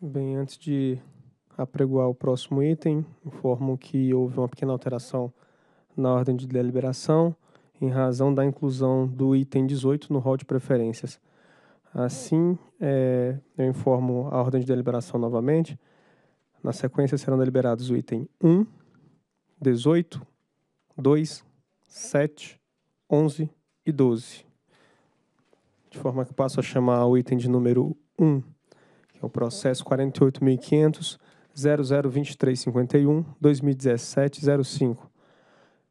Bem, antes de apregoar o próximo item, informo que houve uma pequena alteração na ordem de deliberação em razão da inclusão do item 18 no rol de preferências. Assim, é, eu informo a ordem de deliberação novamente. Na sequência serão deliberados o item 1, 18, 2, 7, 11 e 12. De forma que passo a chamar o item de número 1 que é o processo 48.500 2017 05,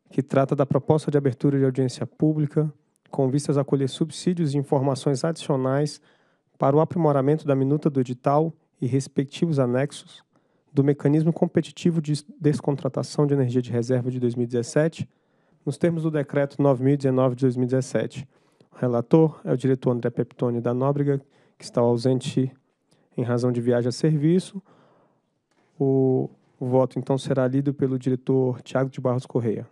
que trata da proposta de abertura de audiência pública com vistas a colher subsídios e informações adicionais para o aprimoramento da minuta do edital e respectivos anexos do mecanismo competitivo de descontratação de energia de reserva de 2017, nos termos do decreto 9019 de 2017. O relator é o diretor André Peptoni da Nóbrega, que está ausente em razão de viagem a serviço. O, voto, então, será lido pelo diretor Tiago de Barros Correia.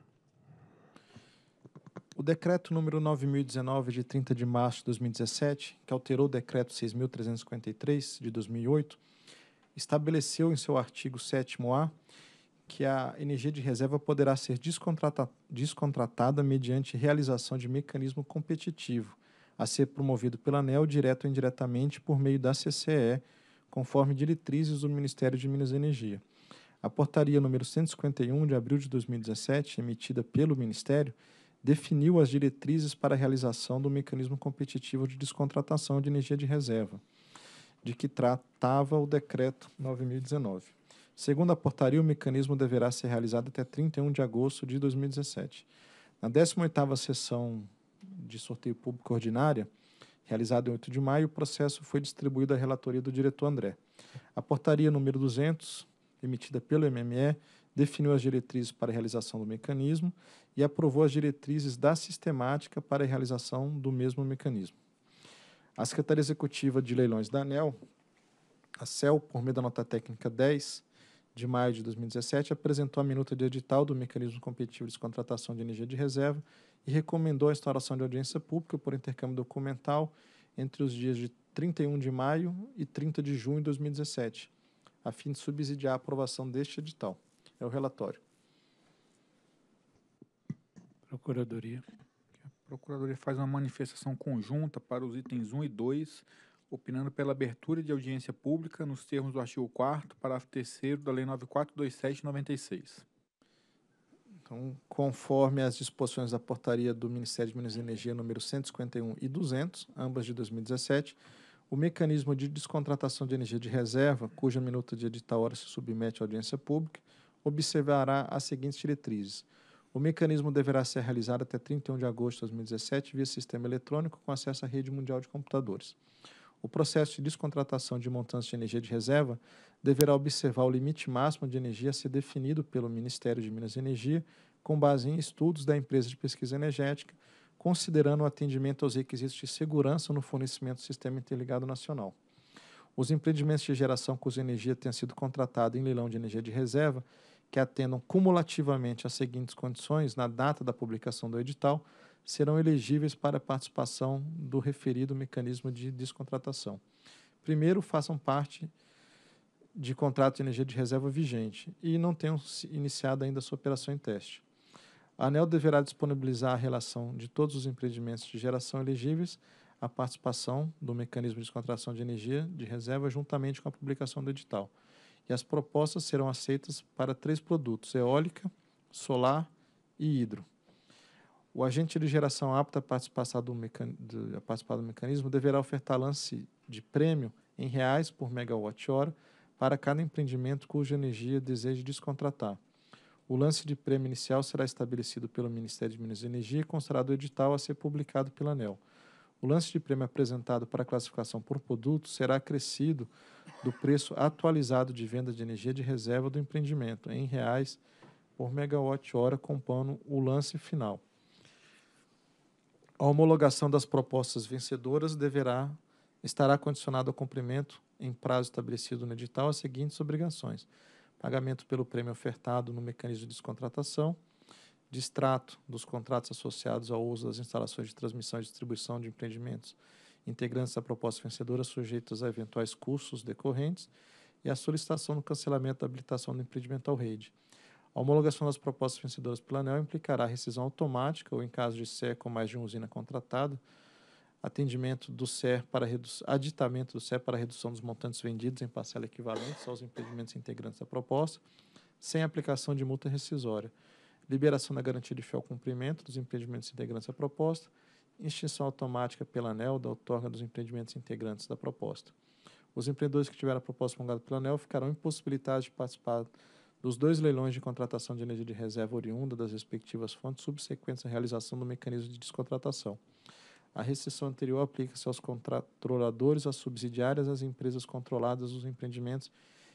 O decreto número 9019 de 30 de março de 2017, que alterou o decreto 6353 de 2008, estabeleceu em seu artigo 7 A que a energia de reserva poderá ser descontratada mediante realização de mecanismo competitivo, a ser promovido pela ANEL, direto ou indiretamente, por meio da CCE, conforme diretrizes do Ministério de Minas e Energia. A portaria número 151 de abril de 2017, emitida pelo Ministério, definiu as diretrizes para a realização do mecanismo competitivo de descontratação de energia de reserva, de que tratava o decreto 9019. Segundo a portaria, o mecanismo deverá ser realizado até 31 de agosto de 2017. Na 18ª sessão de sorteio público ordinária, realizado em 8 de maio, o processo foi distribuído à relatoria do diretor André. A portaria número 200, emitida pelo MME, definiu as diretrizes para a realização do mecanismo e aprovou as diretrizes da sistemática para a realização do mesmo mecanismo. A Secretaria Executiva de Leilões da ANEL, a CEL, por meio da nota técnica 10, de maio de 2017, apresentou a minuta de edital do mecanismo competitivo de descontratação de energia de reserva e recomendou a instauração de audiência pública por intercâmbio documental entre os dias de 31 de maio e 30 de junho de 2017, a fim de subsidiar a aprovação deste edital. É o relatório. Procuradoria. A Procuradoria faz uma manifestação conjunta para os itens 1 e 2 opinando pela abertura de audiência pública nos termos do artigo 4 parágrafo 3 da Lei 9427/96. Então, conforme as disposições da portaria do Ministério de Minas e Energia número 151 e 200, ambas de 2017, o mecanismo de descontratação de energia de reserva, cuja minuta de edital hora se submete à audiência pública, observará as seguintes diretrizes. O mecanismo deverá ser realizado até 31 de agosto de 2017 via sistema eletrônico com acesso à rede mundial de computadores. O processo de descontratação de montantes de energia de reserva deverá observar o limite máximo de energia a ser definido pelo Ministério de Minas e Energia, com base em estudos da empresa de pesquisa energética, considerando o atendimento aos requisitos de segurança no fornecimento do Sistema Interligado Nacional. Os empreendimentos de geração cuja energia tenha sido contratada em leilão de energia de reserva, que atendam cumulativamente às seguintes condições na data da publicação do edital, serão elegíveis para a participação do referido mecanismo de descontratação. Primeiro, façam parte de contrato de energia de reserva vigente e não tenham iniciado ainda sua operação em teste. A ANEL deverá disponibilizar a relação de todos os empreendimentos de geração elegíveis à participação do mecanismo de descontração de energia de reserva juntamente com a publicação do edital. E as propostas serão aceitas para três produtos: eólica, solar e hidro. O agente de geração apta a participar do, mecan... A participar do mecanismo deverá ofertar lance de prêmio em reais por megawatt-hora para cada empreendimento cuja energia deseja descontratar. O lance de prêmio inicial será estabelecido pelo Ministério de Minas e Energia e considerado edital a ser publicado pela ANEL. O lance de prêmio apresentado para classificação por produto será acrescido do preço atualizado de venda de energia de reserva do empreendimento, em reais por megawatt-hora, compondo o lance final a homologação das propostas vencedoras deverá estará condicionada ao cumprimento em prazo estabelecido no edital as seguintes obrigações: pagamento pelo prêmio ofertado no mecanismo de descontratação, distrato dos contratos associados ao uso das instalações de transmissão e distribuição de empreendimentos integrantes da proposta vencedora sujeitos a eventuais custos decorrentes e a solicitação do cancelamento da habilitação do empreendimento ao rede. A homologação das propostas vencedoras pela ANEL implicará rescisão automática ou, em caso de ser com mais de uma usina contratada, atendimento do CER para aditamento do CER para redução dos montantes vendidos em parcela equivalente aos impedimentos integrantes da proposta, sem aplicação de multa rescisória, liberação da garantia de fiel cumprimento dos impedimentos integrantes da proposta, extinção automática pela ANEL da outorga dos impedimentos integrantes da proposta. Os empreendedores que tiveram a proposta homologada pela ANEL ficarão impossibilitados de participar dos dois leilões de contratação de energia de reserva oriunda das respectivas fontes subsequentes à realização do mecanismo de descontratação. A restrição anterior aplica-se aos controladores, às subsidiárias, às empresas controladas, os empreendimentos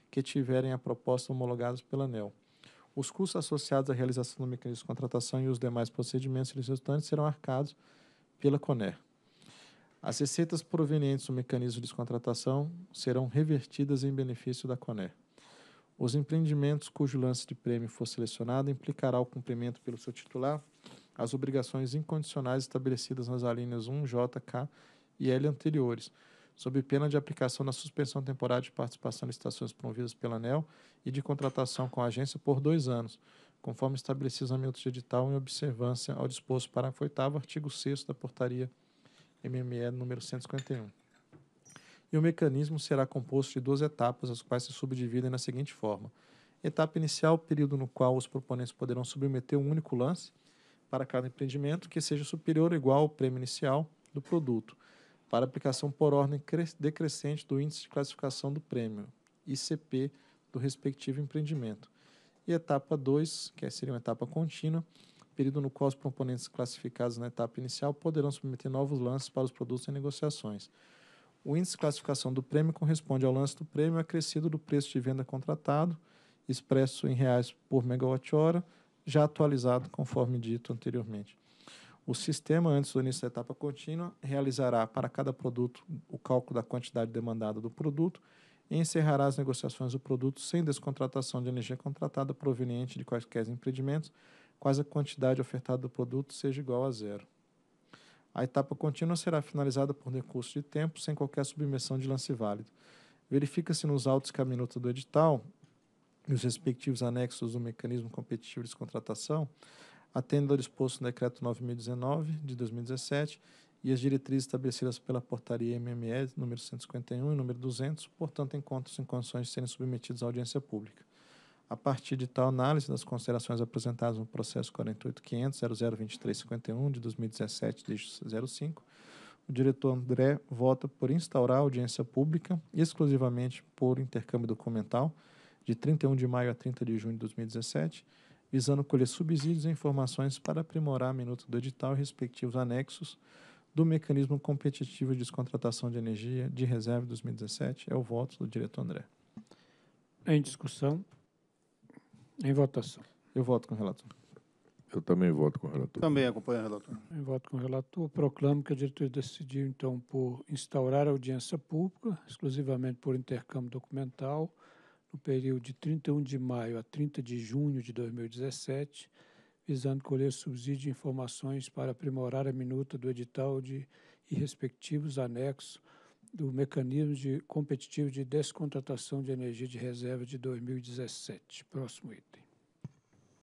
que tiverem a proposta homologados pela ANEL. Os custos associados à realização do mecanismo de contratação e os demais procedimentos resultantes serão arcados pela CONER. As receitas provenientes do mecanismo de descontratação serão revertidas em benefício da CONER. Os empreendimentos cujo lance de prêmio for selecionado implicará o cumprimento pelo seu titular as obrigações incondicionais estabelecidas nas alíneas 1, J, K e L anteriores, sob pena de aplicação da suspensão temporária de participação em licitações promovidas pela ANEL e de contratação com a agência por dois anos, conforme estabelecido no de edital em observância ao disposto parágrafo 8 artigo 6 da portaria MME número 151 e o mecanismo será composto de duas etapas, as quais se subdividem na seguinte forma. Etapa inicial, período no qual os proponentes poderão submeter um único lance para cada empreendimento que seja superior ou igual ao prêmio inicial do produto, para aplicação por ordem decrescente do índice de classificação do prêmio, ICP, do respectivo empreendimento. E etapa 2, que seria uma etapa contínua, período no qual os proponentes classificados na etapa inicial poderão submeter novos lances para os produtos em negociações. O índice de classificação do prêmio corresponde ao lance do prêmio acrescido do preço de venda contratado, expresso em reais por megawatt-hora, já atualizado conforme dito anteriormente. O sistema, antes do início da etapa contínua, realizará para cada produto o cálculo da quantidade demandada do produto e encerrará as negociações do produto sem descontratação de energia contratada proveniente de quaisquer empreendimentos, quais a quantidade ofertada do produto seja igual a zero. A etapa contínua será finalizada por decurso de tempo, sem qualquer submissão de lance válido. Verifica-se nos autos que a minuta do edital e os respectivos anexos do mecanismo competitivo de descontratação atendendo ao disposto no Decreto 9019, de 2017, e as diretrizes estabelecidas pela portaria MME número 151 e número 200, portanto, encontram-se em condições de serem submetidos à audiência pública a partir de tal análise das considerações apresentadas no processo 48.500.002351 de 2017, dígito 05, o diretor André vota por instaurar audiência pública exclusivamente por intercâmbio documental de 31 de maio a 30 de junho de 2017, visando colher subsídios e informações para aprimorar a minuta do edital e respectivos anexos do mecanismo competitivo de descontratação de energia de reserva de 2017. É o voto do diretor André. Em discussão. Em votação. Eu voto com o relator. Eu também voto com o relator. Também acompanho o relator. voto com o relator. Proclamo que a diretoria decidiu, então, por instaurar audiência pública, exclusivamente por intercâmbio documental, no período de 31 de maio a 30 de junho de 2017, visando colher subsídio de informações para aprimorar a minuta do edital de, e respectivos anexos do mecanismo de competitivo de descontratação de energia de reserva de 2017. Próximo item.